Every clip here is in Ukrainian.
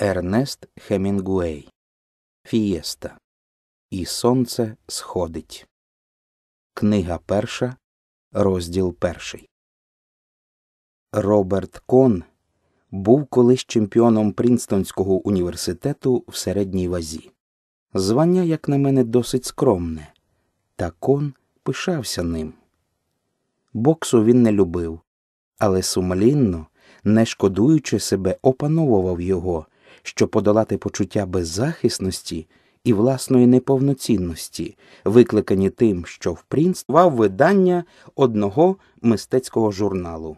Ернест Хемінгуей Фієста. І Сонце сходить. Книга перша, розділ перший. Роберт Кон був колись чемпіоном Прінстонського університету в середній вазі. Звання, як на мене, досить скромне, та кон пишався ним. Боксу він не любив, але сумлінно, не шкодуючи себе, опановував його що подолати почуття беззахисності і власної неповноцінності, викликані тим, що в видання одного мистецького журналу.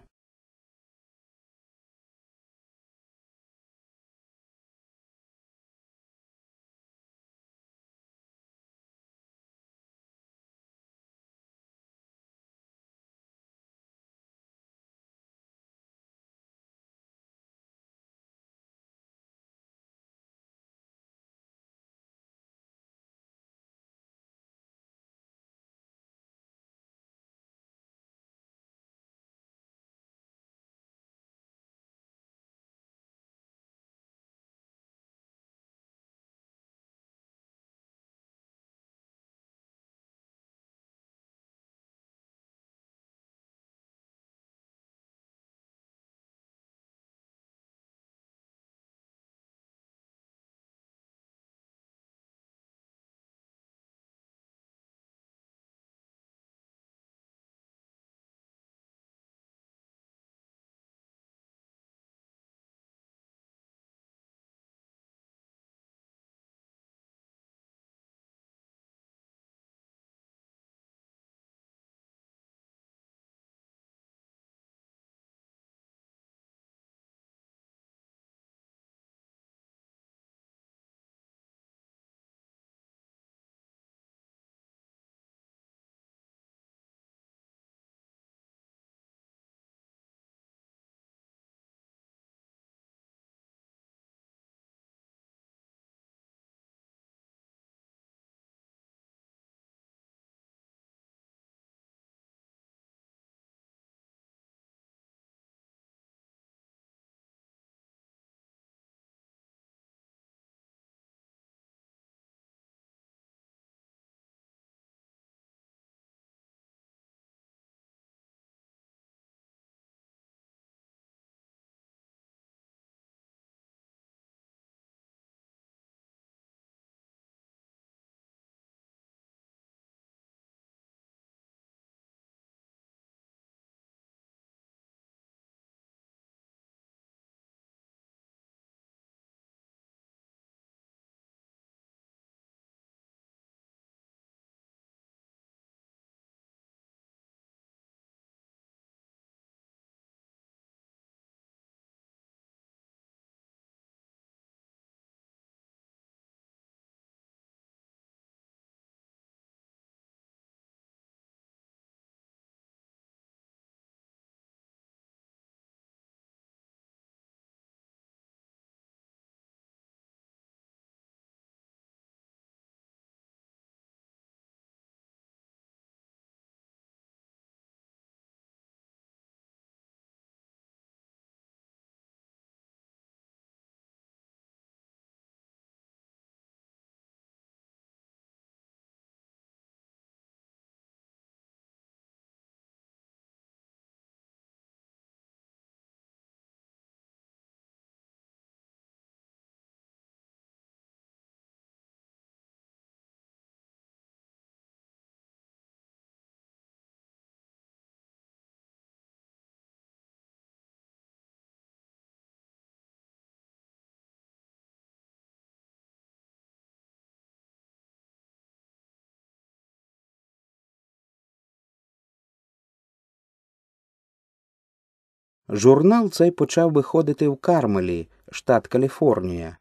Журнал цей почав виходити в Кармелі, штат Каліфорнія,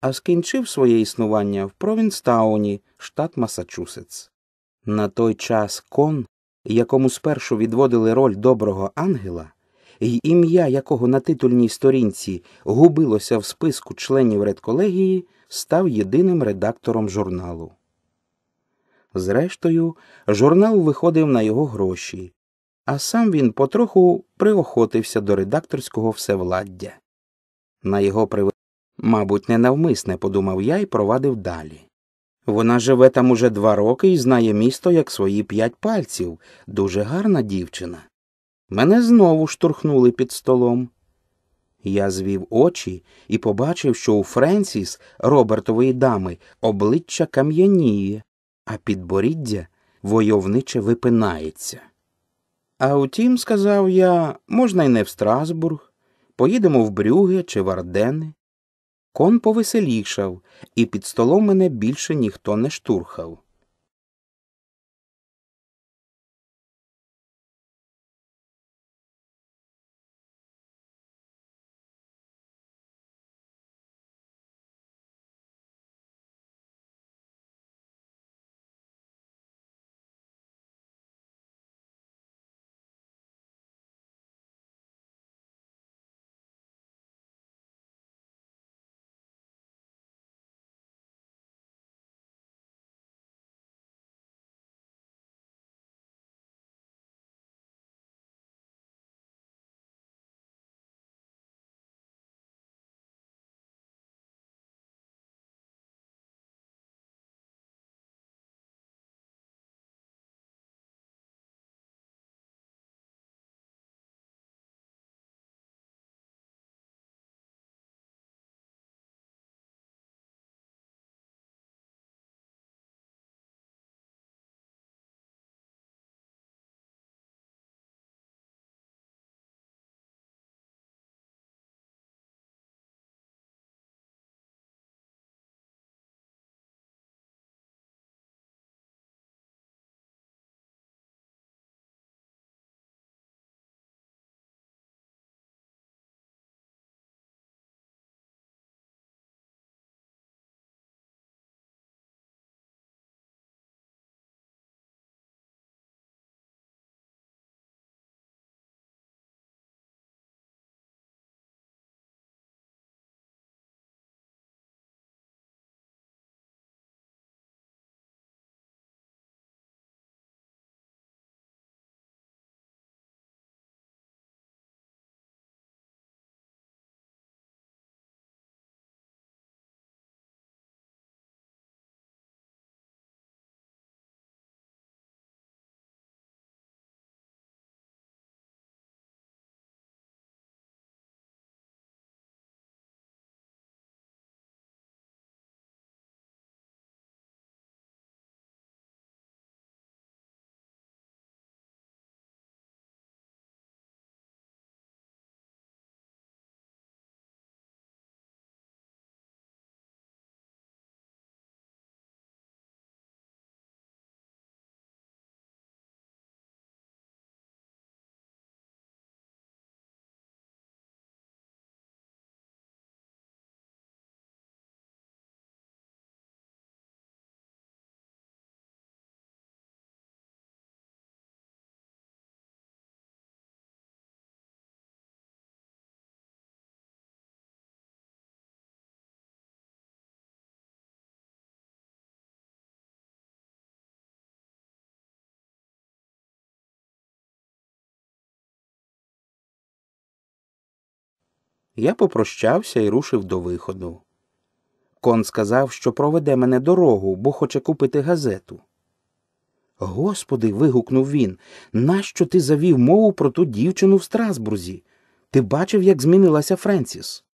а скінчив своє існування в Провінстауні, штат Масачусетс. На той час кон, якому спершу відводили роль доброго ангела, і ім'я якого на титульній сторінці губилося в списку членів редколегії, став єдиним редактором журналу. Зрештою, журнал виходив на його гроші, а сам він потроху приохотився до редакторського всевладдя. На його прив... мабуть, ненавмисне, подумав я і провадив далі. Вона живе там уже два роки і знає місто як свої п'ять пальців, дуже гарна дівчина. Мене знову штурхнули під столом. Я звів очі і побачив, що у Френсіс Робертової дами обличчя кам'яніє, а підборіддя войовниче випинається. А утім, сказав я, можна й не в Страсбург, поїдемо в Брюге чи в Ардени. Кон повеселішав, і під столом мене більше ніхто не штурхав. Я попрощався і рушив до виходу. Кон сказав, що проведе мене дорогу, бо хоче купити газету. Господи, вигукнув він, нащо ти завів мову про ту дівчину в Страсбурзі? Ти бачив, як змінилася Френсіс?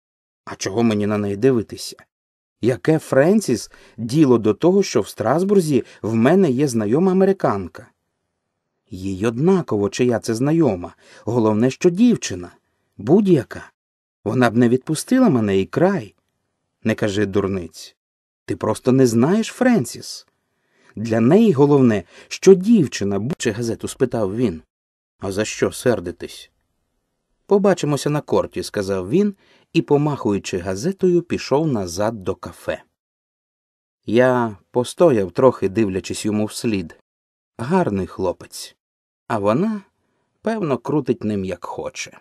А чого мені на неї дивитися? Яке Френсіс діло до того, що в Страсбурзі в мене є знайома американка? Їй однаково, чия це знайома, головне, що дівчина, будь-яка. Вона б не відпустила мене і край. Не кажи дурниць. Ти просто не знаєш, Френсіс. Для неї головне, що дівчина буче газету, спитав він. А за що сердитись? Побачимося на корті, сказав він і, помахуючи газетою, пішов назад до кафе. Я постояв, трохи дивлячись йому вслід. Гарний хлопець, а вона, певно, крутить ним як хоче.